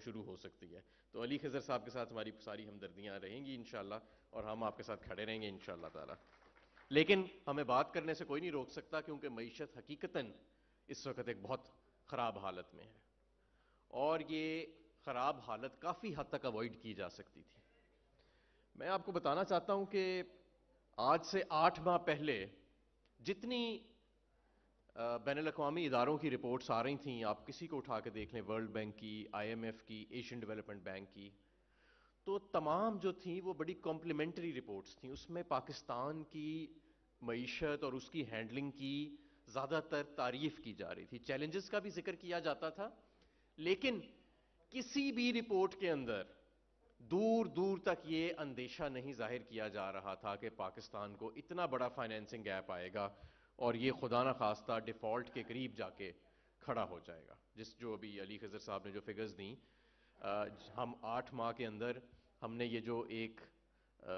शुरू हो सकती है तो अली खजर साहब के साथ हमारी सारी हमदर्दियाँ रहेंगी इन और हम आपके साथ खड़े रहेंगे इन ताला लेकिन हमें बात करने से कोई नहीं रोक सकता क्योंकि मीशत हकीकता इस वक्त एक बहुत ख़राब हालत में है और ये ख़राब हालत काफ़ी हद तक अवॉइड की जा सकती थी मैं आपको बताना चाहता हूँ कि आज से आठ माह पहले जितनी बैन अवी इदारों की रिपोर्ट्स आ रही थी आप किसी को उठा के देख लें वर्ल्ड बैंक की आईएमएफ की एशियन डेवलपमेंट बैंक की तो तमाम जो थी वो बड़ी कॉम्प्लीमेंट्री रिपोर्ट्स थी उसमें पाकिस्तान की मीशत और उसकी हैंडलिंग की ज़्यादातर तारीफ की जा रही थी चैलेंजेस का भी जिक्र किया जाता था लेकिन किसी भी रिपोर्ट के अंदर दूर दूर तक ये अंदेशा नहीं जाहिर किया जा रहा था कि पाकिस्तान को इतना बड़ा फाइनेंसिंग गैप आएगा और ये खुदा न खास्ता डिफ़ॉल्ट के करीब जाके खड़ा हो जाएगा जिस जो अभी अली खजर साहब ने जो फिगर्स दी हम आठ माह के अंदर हमने ये जो एक आ,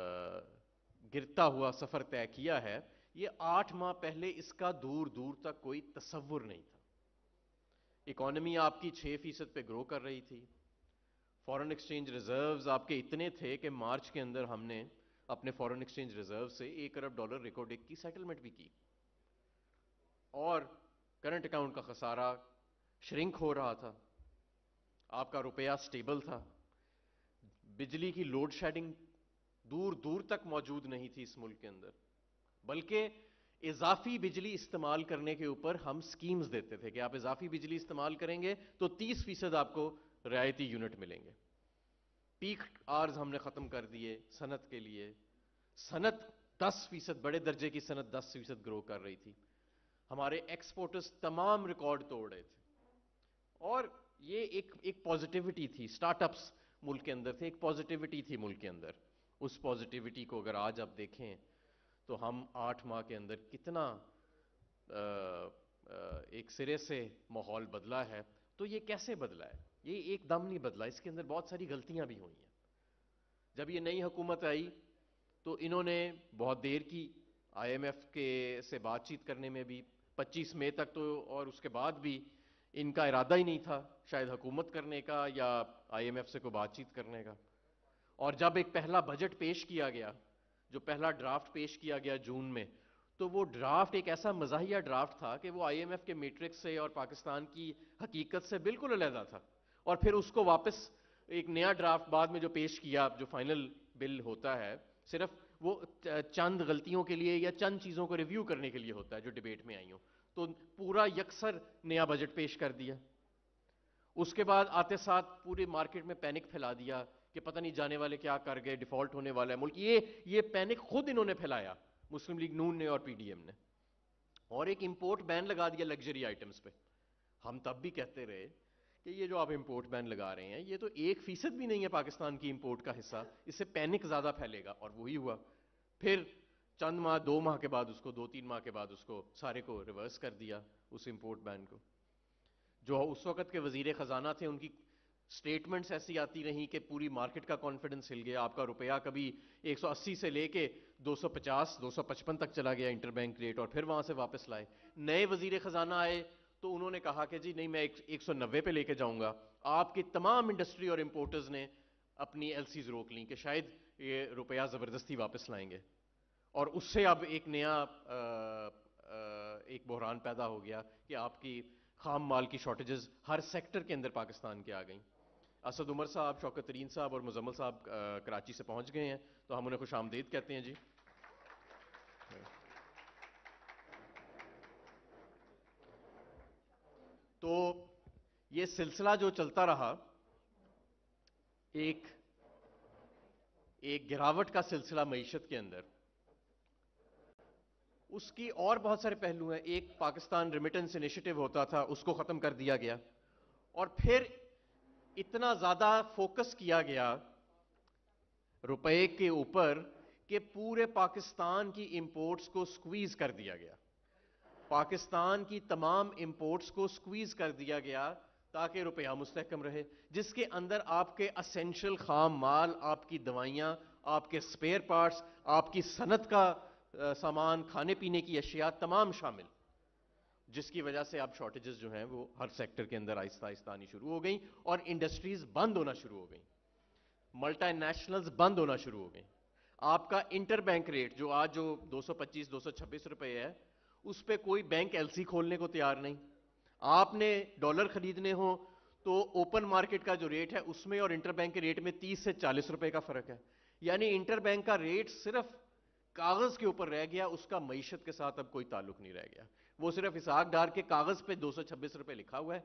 गिरता हुआ सफ़र तय किया है ये आठ माह पहले इसका दूर दूर तक कोई तस्वुर नहीं था इकॉनमी आपकी छः फीसद पर ग्रो कर रही थी फॉरेन एक्सचेंज रिजर्व्स आपके इतने थे कि मार्च के अंदर हमने अपने फॉरेन एक्सचेंज रिजर्व से एक अरब डॉलर रिकॉर्ड एक की सेटलमेंट भी की और करंट अकाउंट का खसारा श्रिंक हो रहा था आपका रुपया स्टेबल था बिजली की लोड शेडिंग दूर दूर तक मौजूद नहीं थी इस मुल्क के अंदर बल्कि इजाफी बिजली इस्तेमाल करने के ऊपर हम स्कीम्स देते थे कि आप इजाफी बिजली इस्तेमाल करेंगे तो 30 फीसद आपको रियायती यूनिट मिलेंगे पीक आर्ज हमने खत्म कर दिए सनत के लिए सनत 10 फीसद बड़े दर्जे की सनत 10 फीसद ग्रो कर रही थी हमारे एक्सपोर्टर्स तमाम रिकॉर्ड तोड़ रहे थे और ये एक एक पॉजिटिविटी थी स्टार्टअप्स मुल्क के अंदर थे एक पॉजिटिविटी थी मुल्क के अंदर उस पॉजिटिविटी को अगर आज आप देखें तो हम आठ माह के अंदर कितना आ, आ, एक सिरे से माहौल बदला है तो ये कैसे बदला है ये एकदम नहीं बदला इसके अंदर बहुत सारी गलतियां भी हुई हैं जब ये नई हुकूमत आई तो इन्होंने बहुत देर की आईएमएफ के से बातचीत करने में भी पच्चीस मई तक तो और उसके बाद भी इनका इरादा ही नहीं था शायद हुकूमत करने का या आईएमएफ से कोई बातचीत करने का और जब एक पहला बजट पेश किया गया जो पहला ड्राफ्ट पेश किया गया जून में तो वो ड्राफ्ट एक ऐसा मजाहिया ड्राफ्ट था कि वो आईएमएफ के मैट्रिक्स से और पाकिस्तान की हकीकत से बिल्कुल अलहदा था और फिर उसको वापस एक नया ड्राफ्ट बाद में जो पेश किया जो फाइनल बिल होता है सिर्फ वो चंद गलतियों के लिए या चंद चीज़ों को रिव्यू करने के लिए होता है जो डिबेट में आई हो तो पूरा यकसर नया बजट पेश कर दिया उसके बाद आते साथ पूरे मार्केट में पैनिक फैला दिया कि पता नहीं जाने वाले क्या कर गए डिफॉल्ट होने वाला है मुल्क ये ये पैनिक खुद इन्होंने फैलाया मुस्लिम लीग नून ने और पीडीएम ने और एक इंपोर्ट बैन लगा दिया लग्जरी आइटम्स पे हम तब भी कहते रहे कि ये जो आप इंपोर्ट बैन लगा रहे हैं ये तो एक फीसद भी नहीं है पाकिस्तान की इंपोर्ट का हिस्सा इससे पैनिक ज़्यादा फैलेगा और वही हुआ फिर चंद माह दो माह के बाद उसको दो तीन माह के बाद उसको सारे को रिवर्स कर दिया उस इंपोर्ट बैन को जो उस वक्त के वजीर खजाना थे उनकी स्टेटमेंट्स ऐसी आती रहीं कि पूरी मार्केट का कॉन्फिडेंस हिल गया आपका रुपया कभी 180 से लेके 250 255 तक चला गया इंटरबैंक रेट और फिर वहां से वापस लाए नए वजीर खजाना आए तो उन्होंने कहा कि जी नहीं मैं एक, नब्बे पे लेके जाऊंगा आपकी तमाम इंडस्ट्री और इंपोर्टर्स ने अपनी एलसीज रोक ली कि शायद ये रुपया ज़बरदस्ती वापस लाएंगे और उससे अब एक नया आ, आ, एक बहरान पैदा हो गया कि आपकी खाम माल की शॉर्टेजेस हर सेक्टर के अंदर पाकिस्तान के आ गई असद उमर साहब शौकत तरीन साहब और मुजम्मल साहब कराची से पहुंच गए हैं तो हम उन्हें खुश आमदेद कहते हैं जी तो ये सिलसिला जो चलता रहा एक एक गिरावट का सिलसिला मीशत के अंदर उसकी और बहुत सारे पहलू हैं एक पाकिस्तान रिमिटेंस इनिशिएटिव होता था उसको ख़त्म कर दिया गया और फिर इतना ज़्यादा फोकस किया गया रुपए के ऊपर कि पूरे पाकिस्तान की इंपोर्ट्स को स्क्वीज़ कर दिया गया पाकिस्तान की तमाम इंपोर्ट्स को स्क्वीज़ कर दिया गया ताकि रुपया मुस्तकम रहे जिसके अंदर आपके असेंशल खाम माल आपकी दवाइयाँ आपके स्पेयर पार्ट्स आपकी सनत का सामान खाने पीने की अशिया तमाम शामिल जिसकी वजह से आप शॉर्टेजेस जो हैं वो हर सेक्टर के अंदर आहिस्ता आहिस्ता आनी शुरू हो गई और इंडस्ट्रीज बंद होना शुरू हो गई मल्टा बंद होना शुरू हो गई आपका इंटर बैंक रेट जो आज जो 225 226 रुपए है उस पर कोई बैंक एलसी खोलने को तैयार नहीं आपने डॉलर खरीदने हो तो ओपन मार्केट का जो रेट है उसमें और इंटरबैंक के रेट में 30 से 40 रुपए का फर्क है यानी इंटरबैंक का रेट सिर्फ कागज के ऊपर रह गया उसका मीशत के साथ अब कोई ताल्लुक नहीं रह गया वो सिर्फ इसाक डार के कागज पे 226 रुपए लिखा हुआ है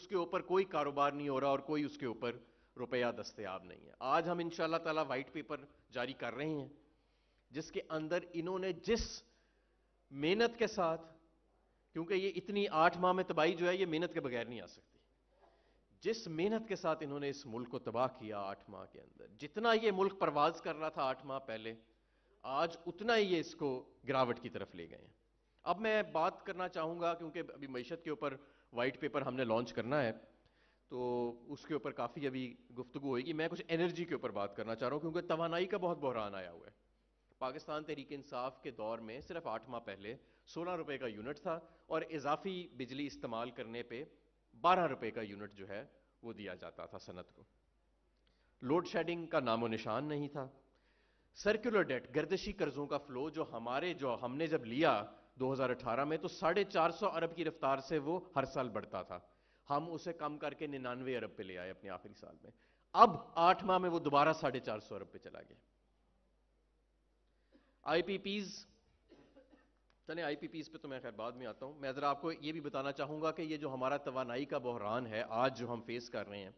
उसके ऊपर कोई कारोबार नहीं हो रहा और कोई उसके ऊपर रुपया दस्तियाब नहीं है आज हम इन ताला वाइट पेपर जारी कर रहे हैं जिसके अंदर इन्होंने जिस मेहनत के साथ क्योंकि ये इतनी आठ माह में तबाही जो है ये मेहनत के बगैर नहीं आ सकती जिस मेहनत के साथ इन्होंने इस मुल्क को तबाह किया आठ माह के अंदर जितना ये मुल्क परवाज कर रहा था आठ माह पहले आज उतना ही ये इसको गिरावट की तरफ ले गए हैं अब मैं बात करना चाहूँगा क्योंकि अभी मीशत के ऊपर वाइट पेपर हमने लॉन्च करना है तो उसके ऊपर काफ़ी अभी गुफ्तु होगी मैं कुछ एनर्जी के ऊपर बात करना चाह रहा हूँ क्योंकि तोानाई का बहुत बहरान आया हुआ है पाकिस्तान तहरीक इंसाफ के दौर में सिर्फ आठ माह पहले सोलह रुपए का यूनिट था और इजाफी बिजली इस्तेमाल करने पे बारह रुपए का यूनिट जो है वो दिया जाता था सनत को लोड शेडिंग का नामो निशान नहीं था सर्कुलर डेट गर्दशी कर्जों का फ्लो जो हमारे जो हमने जब लिया 2018 में तो साढ़े चार सौ अरब की रफ्तार से वो हर साल बढ़ता था हम उसे कम करके निन्यानवे अरब पे ले आए अपने आखिरी साल में अब आठ माह में वो दोबारा साढ़े चार सौ अरब पे चला गया आईपीपीज चले आई पे तो मैं खैर बाद में आता हूँ मैं ज़रा आपको ये भी बताना चाहूँगा कि ये जो हमारा तोानाई का बहरान है आज जो हम फेस कर रहे हैं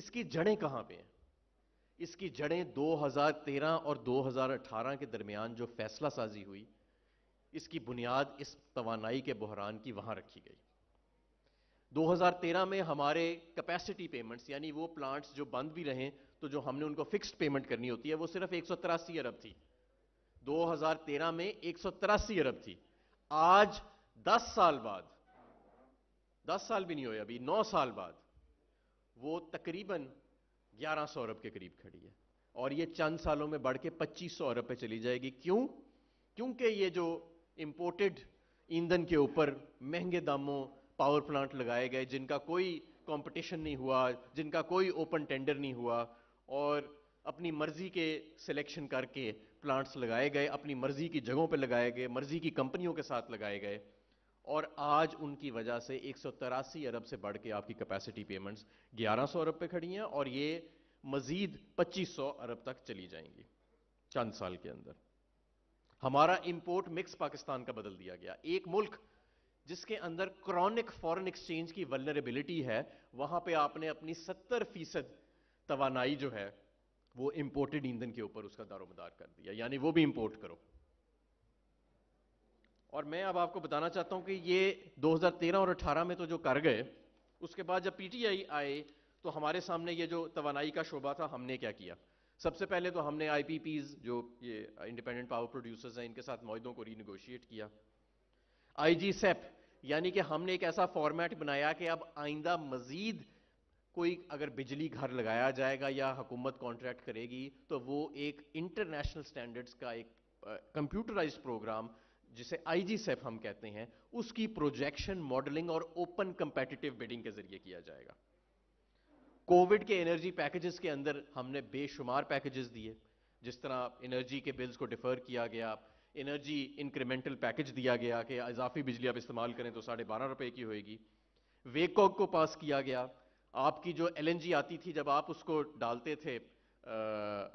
इसकी जड़ें कहाँ पे हैं इसकी जड़ें 2013 और 2018 के दरमियान जो फैसला साजी हुई इसकी बुनियाद इस तोानाई के बहरान की वहाँ रखी गई 2013 में हमारे कैपेसिटी पेमेंट्स यानी वो प्लांट्स जो बंद भी रहें तो जो हमने उनको फिक्स्ड पेमेंट करनी होती है वो सिर्फ एक अरब थी 2013 में एक अरब थी आज 10 साल बाद 10 साल भी नहीं हुए अभी 9 साल बाद वो तकरीबन 1100 अरब के करीब खड़ी है और ये चंद सालों में बढ़ के पच्चीस अरब पे चली जाएगी क्यों क्योंकि ये जो इंपोर्टेड ईंधन के ऊपर महंगे दामों पावर प्लांट लगाए गए जिनका कोई कंपटीशन नहीं हुआ जिनका कोई ओपन टेंडर नहीं हुआ और अपनी मर्ज़ी के सिलेक्शन करके प्लांट्स लगाए गए अपनी मर्ज़ी की जगहों पर लगाए गए मर्ज़ी की कंपनियों के साथ लगाए गए और आज उनकी वजह से एक अरब से बढ़ के आपकी कैपेसिटी पेमेंट्स 1100 अरब पे खड़ी हैं और ये मज़ीद 2500 अरब तक चली जाएंगी चंद साल के अंदर हमारा इंपोर्ट मिक्स पाकिस्तान का बदल दिया गया एक मुल्क जिसके अंदर क्रॉनिक फॉरेन एक्सचेंज की वलनरेबिलिटी है वहां पे आपने अपनी 70 फीसद तोानाई जो है वो इंपोर्टेड ईंधन के ऊपर उसका दारोमदार कर दिया यानी वो भी इंपोर्ट करो और मैं अब आपको बताना चाहता हूं कि ये 2013 और 18 में तो जो कर गए उसके बाद जब पीटीआई आए तो हमारे सामने ये जो तवानाई का शोभा था हमने क्या किया सबसे पहले तो हमने आई जो ये इंडिपेंडेंट पावर प्रोड्यूसर्स हैं इनके साथ माहों को रीनिगोशिएट किया आईजीसेप e यानी कि हमने एक ऐसा फॉर्मेट बनाया कि अब आइंदा मजीद कोई अगर बिजली घर लगाया जाएगा या हुकूमत कॉन्ट्रैक्ट करेगी तो वो एक इंटरनेशनल स्टैंडर्ड्स का एक कंप्यूटराइज प्रोग्राम जिसे आई e हम कहते हैं उसकी प्रोजेक्शन मॉडलिंग और ओपन कंपेटिटिव बिडिंग के जरिए किया जाएगा कोविड के एनर्जी पैकेजेस के अंदर हमने बेशुमार पैकेजेस दिए जिस तरह एनर्जी के बिल्स को डिफर किया गया एनर्जी इंक्रीमेंटल पैकेज दिया गया कि इजाफी बिजली आप इस्तेमाल करें तो साढ़े बारह रुपए की होएगी वेकॉक को पास किया गया आपकी जो एल आती थी जब आप उसको डालते थे आ,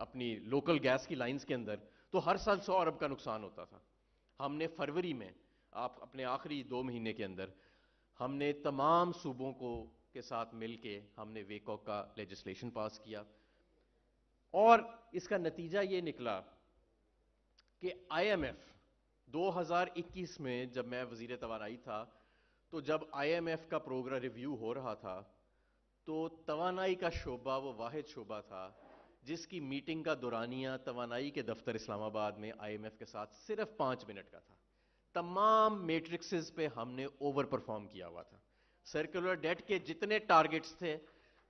अपनी लोकल गैस की लाइंस के अंदर तो हर साल सौ अरब का नुकसान होता था हमने फरवरी में आप अपने आखिरी दो महीने के अंदर हमने तमाम सूबों को के साथ मिलके हमने वेकॉक का लेजिस्लेशन पास किया और इसका नतीजा ये निकला कि आईएमएफ 2021 में जब मैं वजीर तवानाई था तो जब आईएमएफ का प्रोग्राम रिव्यू हो रहा था तो तवानाई का शोबा वो वाहिद शोबा था जिसकी मीटिंग का दौरानिया तवानाई के दफ्तर इस्लामाबाद में आईएमएफ के साथ सिर्फ पाँच मिनट का था तमाम मेट्रिक्स पे हमने ओवर परफॉर्म किया हुआ था सर्कुलर डेट के जितने टारगेट्स थे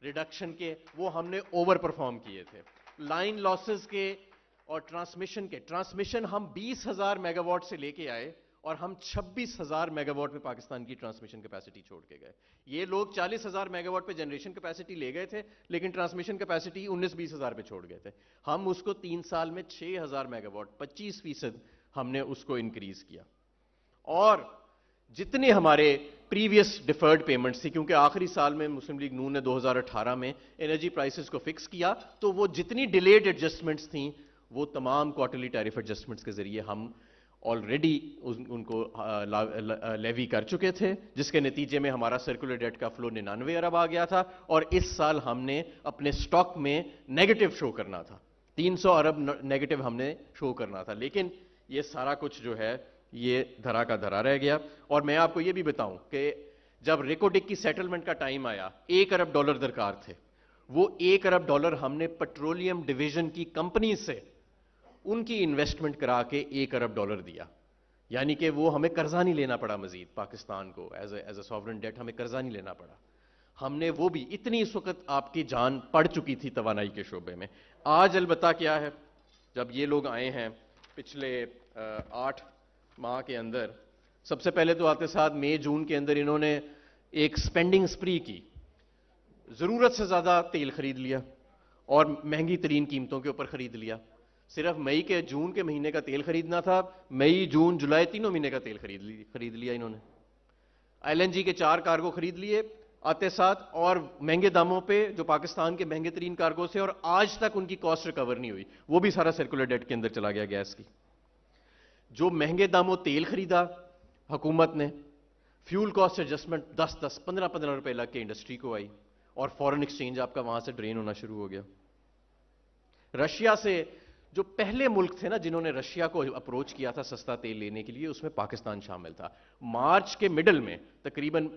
रिडक्शन के वो हमने ओवर परफॉर्म किए थे लाइन लॉसेस के और ट्रांसमिशन के ट्रांसमिशन हम बीस हजार मेगावाट से लेके आए और हम 26,000 मेगावाट पे पाकिस्तान की ट्रांसमिशन कैपेसिटी छोड़ के गए ये लोग 40,000 मेगावाट पे जनरेशन कैपेसिटी ले गए थे लेकिन ट्रांसमिशन कैपेसिटी 19 हजार पे छोड़ गए थे हम उसको तीन साल में 6,000 मेगावाट 25 फीसद हमने उसको इंक्रीज किया और जितने हमारे प्रीवियस डिफर्ड पेमेंट्स थी क्योंकि आखिरी साल में मुस्लिम लीग नून ने 2018 में एनर्जी प्राइसेस को फिक्स किया तो वो जितनी डिलेड एडजस्टमेंट्स थी वो तमाम क्वार्टरली टैरिफ एडजस्टमेंट्स के जरिए हम ऑलरेडी उन, उनको लेवी कर चुके थे जिसके नतीजे में हमारा सर्कुलर डेट का फ्लो निन्यानवे अरब आ गया था और इस साल हमने अपने स्टॉक में नेगेटिव शो करना था 300 अरब नेगेटिव हमने शो करना था लेकिन ये सारा कुछ जो है ये धरा का धरा रह गया और मैं आपको ये भी बताऊं कि जब रिकोडिक की सेटलमेंट का टाइम आया एक अरब डॉलर दरकार थे वो एक अरब डॉलर हमने पेट्रोलियम डिवीजन की कंपनी से उनकी इन्वेस्टमेंट करा के एक अरब डॉलर दिया यानी कि वो हमें कर्जा नहीं लेना पड़ा मजीद पाकिस्तान को as as a sovereign debt हमें कर्जा नहीं लेना पड़ा हमने वो भी इतनी इस वक्त आपकी जान पड़ चुकी थी तोानाई के शोबे में आज अलबत्ता क्या है जब ये लोग आए हैं पिछले आठ माह के अंदर सबसे पहले तो आते साथ मई जून के अंदर इन्होंने एक स्पेंडिंग स्प्री की ज़रूरत से ज़्यादा तेल खरीद लिया और महंगी तरीन कीमतों के ऊपर ख़रीद लिया सिर्फ मई के जून के महीने का तेल खरीदना था मई जून जुलाई तीनों महीने का तेल खरीद ली खरीद लिया इन्होंने एलएनजी के चार कार्गो खरीद लिए आते साथ और महंगे दामों पे जो पाकिस्तान के महंगे तरीन कार्गो से और आज तक उनकी कॉस्ट रिकवर नहीं हुई वो भी सारा सर्कुलर डेट के अंदर चला गया गैस की जो महंगे दामों तेल खरीदा हुकूमत ने फ्यूल कॉस्ट एडजस्टमेंट 10 10 15 15 रुपए लग के इंडस्ट्री को आई और फॉरेन एक्सचेंज आपका वहां से ड्रेन होना शुरू हो गया रशिया से जो पहले मुल्क थे ना जिन्होंने रशिया को अप्रोच किया था सस्ता तेल लेने के लिए उसमें पाकिस्तान शामिल था मार्च के मिडल में तकरीबन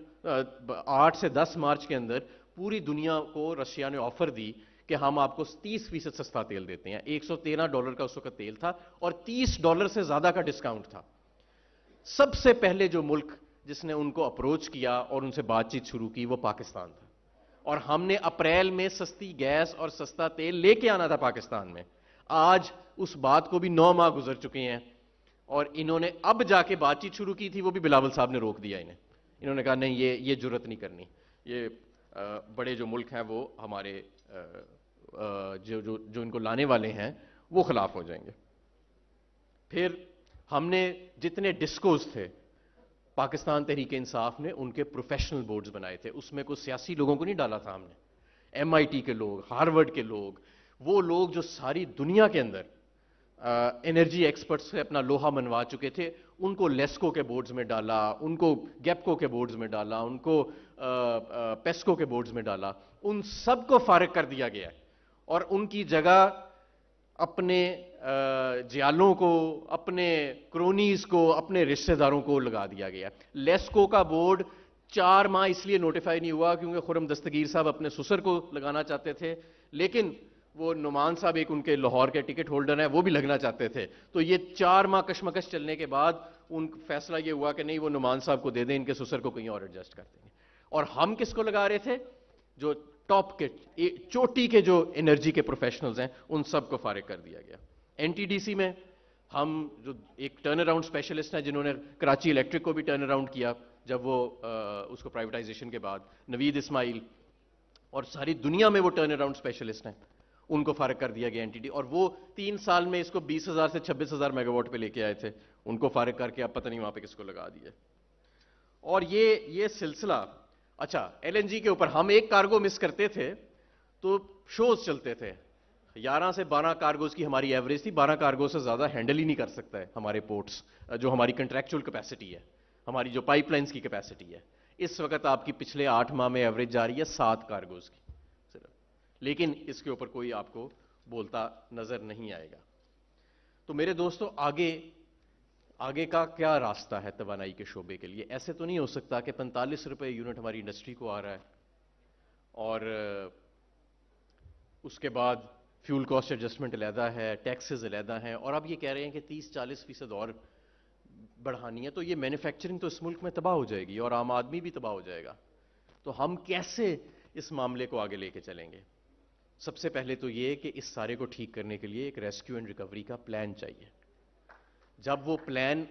आठ से दस मार्च के अंदर पूरी दुनिया को रशिया ने ऑफर दी कि हम आपको 30 फीसद सस्ता तेल देते हैं 113 डॉलर का उस वक्त तेल था और 30 डॉलर से ज्यादा का डिस्काउंट था सबसे पहले जो मुल्क जिसने उनको अप्रोच किया और उनसे बातचीत शुरू की वो पाकिस्तान था और हमने अप्रैल में सस्ती गैस और सस्ता तेल लेके आना था पाकिस्तान में आज उस बात को भी नौ माह गुजर चुके हैं और इन्होंने अब जाके बातचीत शुरू की थी वो भी बिलावल साहब ने रोक दिया इन्हें इन्होंने कहा नहीं ये ये जरूरत नहीं करनी ये आ, बड़े जो मुल्क हैं वो हमारे आ, जो जो जो इनको लाने वाले हैं वो खिलाफ हो जाएंगे फिर हमने जितने डिस्कोज थे पाकिस्तान तहरीक इंसाफ ने उनके प्रोफेशनल बोर्ड्स बनाए थे उसमें कुछ सियासी लोगों को नहीं डाला था हमने एमआईटी के लोग हार्वर्ड के लोग वो लोग जो सारी दुनिया के अंदर एनर्जी एक्सपर्ट्स से अपना लोहा मनवा चुके थे उनको लेस्को के बोर्ड्स में डाला उनको गैपको के बोर्ड्स में डाला उनको पेस्को के बोर्ड्स में डाला उन सबको फारग कर दिया गया और उनकी जगह अपने जियालों को अपने क्रोनीज को अपने रिश्तेदारों को लगा दिया गया लेस्को का बोर्ड चार माह इसलिए नोटिफाई नहीं हुआ क्योंकि खुरम दस्तगीर साहब अपने सुसर को लगाना चाहते थे लेकिन वो नुमान साहब एक उनके लाहौर के टिकट होल्डर हैं वो भी लगना चाहते थे तो ये चार माह कशमकश चलने के बाद उन फैसला ये हुआ कि नहीं वो नुमान साहब को दे दें इनके ससुर को कहीं और एडजस्ट कर देंगे और हम किसको लगा रहे थे जो टॉप के चोटी के जो एनर्जी के प्रोफेशनल्स हैं उन सबको फारिग कर दिया गया एन में हम जो एक टर्न अराउंड स्पेशलिस्ट हैं जिन्होंने कराची इलेक्ट्रिक को भी टर्न अराउंड किया जब वो आ, उसको प्राइवेटाइजेशन के बाद नवीद इस्माइल और सारी दुनिया में वो टर्न अराउंड स्पेशलिस्ट हैं उनको फारग कर दिया गया एनटीडी और वो तीन साल में इसको बीस हज़ार से छब्बीस हज़ार मेगावाट पे लेके आए थे उनको फारग करके अब पता नहीं वहां पे किसको लगा दिया और ये ये सिलसिला अच्छा एलएनजी के ऊपर हम एक कार्गो मिस करते थे तो शोज चलते थे ग्यारह से बारह कार्गोज की हमारी एवरेज थी बारह कार्गो से ज़्यादा हैंडल ही नहीं कर सकता है हमारे पोर्ट्स जो हमारी कंट्रेक्चुअल कैपेसिटी है हमारी जो पाइपलाइंस की कैपेसिटी है इस वक्त आपकी पिछले आठ माह में एवरेज जा रही है सात कार्गोज की लेकिन इसके ऊपर कोई आपको बोलता नजर नहीं आएगा तो मेरे दोस्तों आगे आगे का क्या रास्ता है तोानाई के शोबे के लिए ऐसे तो नहीं हो सकता कि पैंतालीस रुपए यूनिट हमारी इंडस्ट्री को आ रहा है और उसके बाद फ्यूल कॉस्ट एडजस्टमेंट अलहदा है टैक्सेस अलहदा हैं और आप ये कह रहे हैं कि 30-40 फीसद और बढ़ानी है तो ये मैन्युफैक्चरिंग तो इस मुल्क में तबाह हो जाएगी और आम आदमी भी तबाह हो जाएगा तो हम कैसे इस मामले को आगे लेके चलेंगे सबसे पहले तो ये कि इस सारे को ठीक करने के लिए एक रेस्क्यू एंड रिकवरी का प्लान चाहिए जब वो प्लान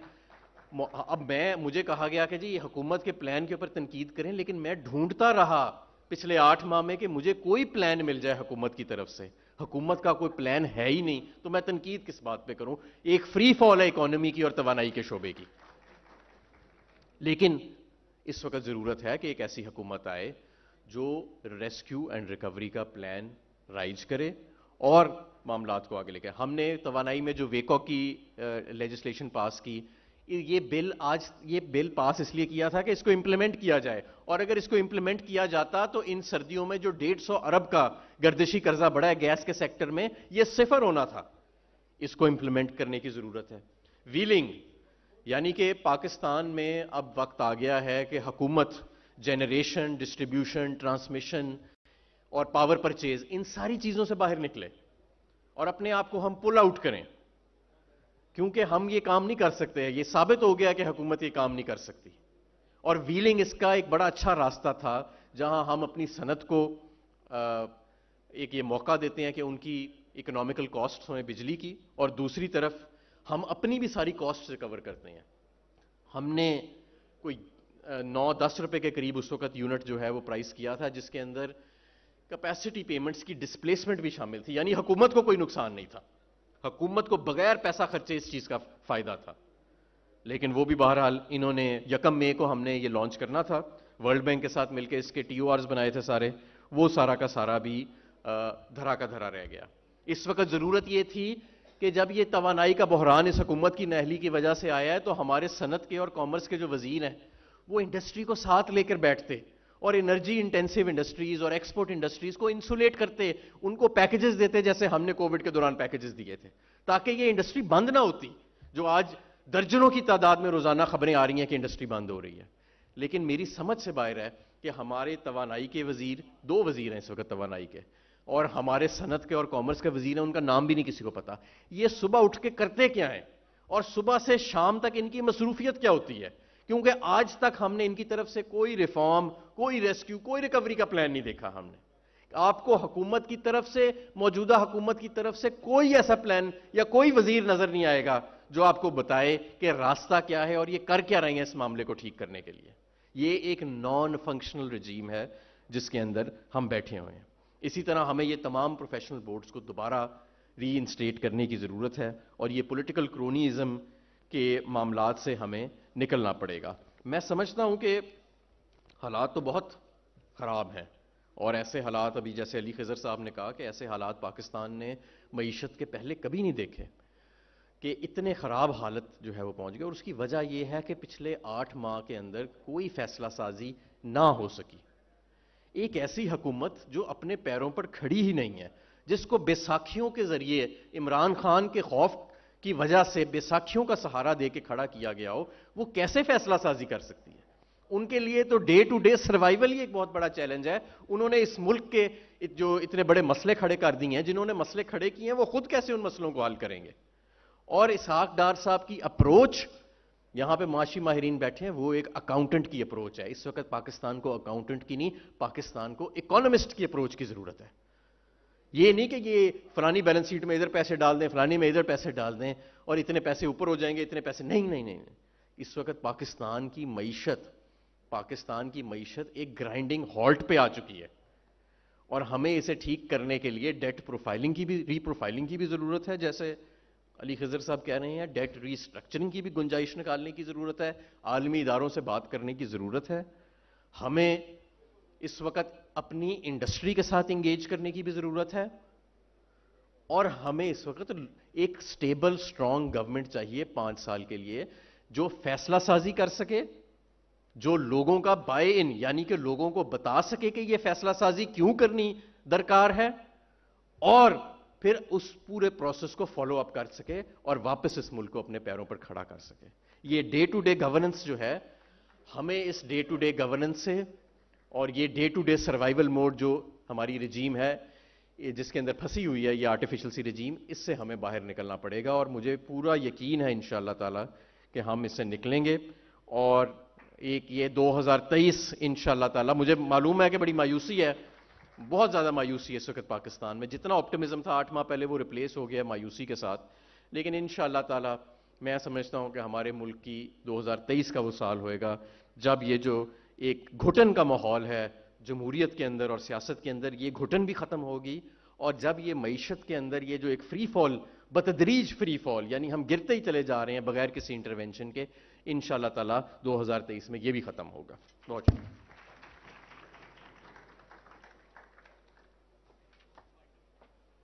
अब मैं मुझे कहा गया कि जी ये हुकूमत के प्लान के ऊपर तनकीद करें लेकिन मैं ढूंढता रहा पिछले आठ माह में कि मुझे कोई प्लान मिल जाए हुकूमत की तरफ से हुकूमत का कोई प्लान है ही नहीं तो मैं तनकीद किस बात पे करूं एक फ्री फॉल है इकोनॉमी की और तोानाई के शोबे की लेकिन इस वक्त ज़रूरत है कि एक ऐसी हुकूमत आए जो रेस्क्यू एंड रिकवरी का प्लान राइज करे और मामला को आगे लेकर हमने तोानाई में जो वेको की लेजिस्लेशन पास की ये बिल आज ये बिल पास इसलिए किया था कि इसको इंप्लीमेंट किया जाए और अगर इसको इंप्लीमेंट किया जाता तो इन सर्दियों में जो 150 अरब का गर्दिशी कर्जा बढ़ा है गैस के सेक्टर में ये सिफर होना था इसको इंप्लीमेंट करने की जरूरत है व्हीलिंग यानी कि पाकिस्तान में अब वक्त आ गया है कि हुकूमत जनरेशन डिस्ट्रीब्यूशन ट्रांसमिशन और पावर परचेज इन सारी चीजों से बाहर निकले और अपने आप को हम पुल आउट करें क्योंकि हम ये काम नहीं कर सकते ये साबित हो गया कि हुकूमत ये काम नहीं कर सकती और व्हीलिंग इसका एक बड़ा अच्छा रास्ता था जहां हम अपनी सनत को एक ये मौका देते हैं कि उनकी इकोनॉमिकल कॉस्ट हों बिजली की और दूसरी तरफ हम अपनी भी सारी कॉस्ट रिकवर करते हैं हमने कोई नौ दस रुपए के करीब उस वक्त यूनिट जो है वो प्राइस किया था जिसके अंदर कैपेसिटी पेमेंट्स की डिस्प्लेसमेंट भी शामिल थी यानी हुकूमत को कोई नुकसान नहीं था हुकूमत को बगैर पैसा खर्चे इस चीज़ का फ़ायदा था लेकिन वो भी बहरहाल इन्होंने यकम मे को हमने ये लॉन्च करना था वर्ल्ड बैंक के साथ मिलकर इसके टी बनाए थे सारे वो सारा का सारा भी धरा का धरा रह गया इस वक्त ज़रूरत ये थी कि जब ये तोानाई का बहरान इस हकूमत की नहली की वजह से आया है तो हमारे सनत के और कॉमर्स के जो वजीर हैं वो इंडस्ट्री को साथ लेकर बैठते और एनर्जी इंटेंसिव इंडस्ट्रीज और एक्सपोर्ट इंडस्ट्रीज को इंसुलेट करते उनको पैकेजेस देते जैसे हमने कोविड के दौरान पैकेजेस दिए थे ताकि ये इंडस्ट्री बंद ना होती जो आज दर्जनों की तादाद में रोजाना खबरें आ रही हैं कि इंडस्ट्री बंद हो रही है लेकिन मेरी समझ से बाहर है कि हमारे तोानाई के वजीर दो वजीर हैं इस वक्त तोानाई के और हमारे सनत के और कॉमर्स के वजीर हैं उनका नाम भी नहीं किसी को पता ये सुबह उठ के करते क्या हैं और सुबह से शाम तक इनकी मसरूफियत क्या होती है क्योंकि आज तक हमने इनकी तरफ से कोई रिफॉर्म कोई रेस्क्यू कोई रिकवरी का प्लान नहीं देखा हमने आपको हुकूमत की तरफ से मौजूदा हुकूमत की तरफ से कोई ऐसा प्लान या कोई वजीर नजर नहीं आएगा जो आपको बताए कि रास्ता क्या है और ये कर क्या रही है इस मामले को ठीक करने के लिए ये एक नॉन फंक्शनल रजीम है जिसके अंदर हम बैठे हुए हैं इसी तरह हमें ये तमाम प्रोफेशनल बोर्ड्स को दोबारा री इंस्टेट करने की ज़रूरत है और ये पोलिटिकल क्रोनिज़म के मामला से हमें निकलना पड़ेगा मैं समझता हूं कि हालात तो बहुत ख़राब हैं और ऐसे हालात अभी जैसे अली खज़र साहब ने कहा कि ऐसे हालात पाकिस्तान ने मीशत के पहले कभी नहीं देखे कि इतने ख़राब हालत जो है वो पहुंच गए और उसकी वजह यह है कि पिछले आठ माह के अंदर कोई फैसला साजी ना हो सकी एक ऐसी हकूमत जो अपने पैरों पर खड़ी ही नहीं है जिसको बेसाखियों के ज़रिए इमरान खान के खौफ की वजह से बेसाखियों का सहारा दे के खड़ा किया गया हो वो कैसे फैसला साजी कर सकती है उनके लिए तो डे टू डे सर्वाइवल ही एक बहुत बड़ा चैलेंज है उन्होंने इस मुल्क के जो इतने बड़े मसले खड़े कर दिए हैं जिन्होंने मसले खड़े किए हैं वो खुद कैसे उन मसलों को हल करेंगे और इसहाक डार साहब की अप्रोच यहां पे माशी माहरीन बैठे हैं वो एक अकाउंटेंट की अप्रोच है इस वक्त पाकिस्तान को अकाउंटेंट की नहीं पाकिस्तान को इकोनॉमिस्ट की अप्रोच की जरूरत है ये नहीं कि ये फलानी बैलेंस शीट में इधर पैसे डाल दें फलानी में इधर पैसे डाल दें और इतने पैसे ऊपर हो जाएंगे इतने पैसे नहीं नहीं नहीं इस वक्त पाकिस्तान की मीशत पाकिस्तान की मीशत एक ग्राइंडिंग हॉल्ट पे आ चुकी है और हमें इसे ठीक करने के लिए डेट प्रोफाइलिंग की भी रीप्रोफाइलिंग की भी ज़रूरत है जैसे अली खजर साहब कह रहे हैं डेट रीस्ट्रक्चरिंग की भी गुंजाइश निकालने की ज़रूरत है आलमी इदारों से बात करने की ज़रूरत है हमें इस वक्त अपनी इंडस्ट्री के साथ इंगेज करने की भी जरूरत है और हमें इस वक्त एक स्टेबल स्ट्रांग गवर्नमेंट चाहिए पांच साल के लिए जो फैसला साजी कर सके जो लोगों का बाय इन यानी कि लोगों को बता सके कि यह फैसला साजी क्यों करनी दरकार है और फिर उस पूरे प्रोसेस को फॉलो अप कर सके और वापस इस मुल्क को अपने पैरों पर खड़ा कर सके ये डे टू डे गवर्नेंस जो है हमें इस डे टू डे गवर्नेंस से और ये day to day survival mode जो हमारी रिजीम है जिसके अंदर फंसी हुई है ये आर्टिफिशियल सी रिजीम इससे हमें बाहर निकलना पड़ेगा और मुझे पूरा यकीन है इन ताला कि हम इससे निकलेंगे और एक ये 2023 इन ताला मुझे मालूम है कि बड़ी मायूसी है बहुत ज़्यादा मायूसी है इस वक्त पाकिस्तान में जितना ऑप्टिमिज्म था आठ माह पहले वो रिप्लेस हो गया मायूसी के साथ लेकिन इन ताला मैं समझता हूँ कि हमारे मुल्क की तेईस का वो साल होएगा जब ये जो एक घुटन का माहौल है जमहूरीत के अंदर और सियासत के अंदर ये घुटन भी ख़त्म होगी और जब ये मीशत के अंदर ये जो एक फ्री फॉल बतदरीज फ्री फॉल यानी हम गिरते ही चले जा रहे हैं बगैर किसी इंटरवेंशन के इन हज़ार तेईस में ये भी ख़त्म होगा बहुत शुक्रिया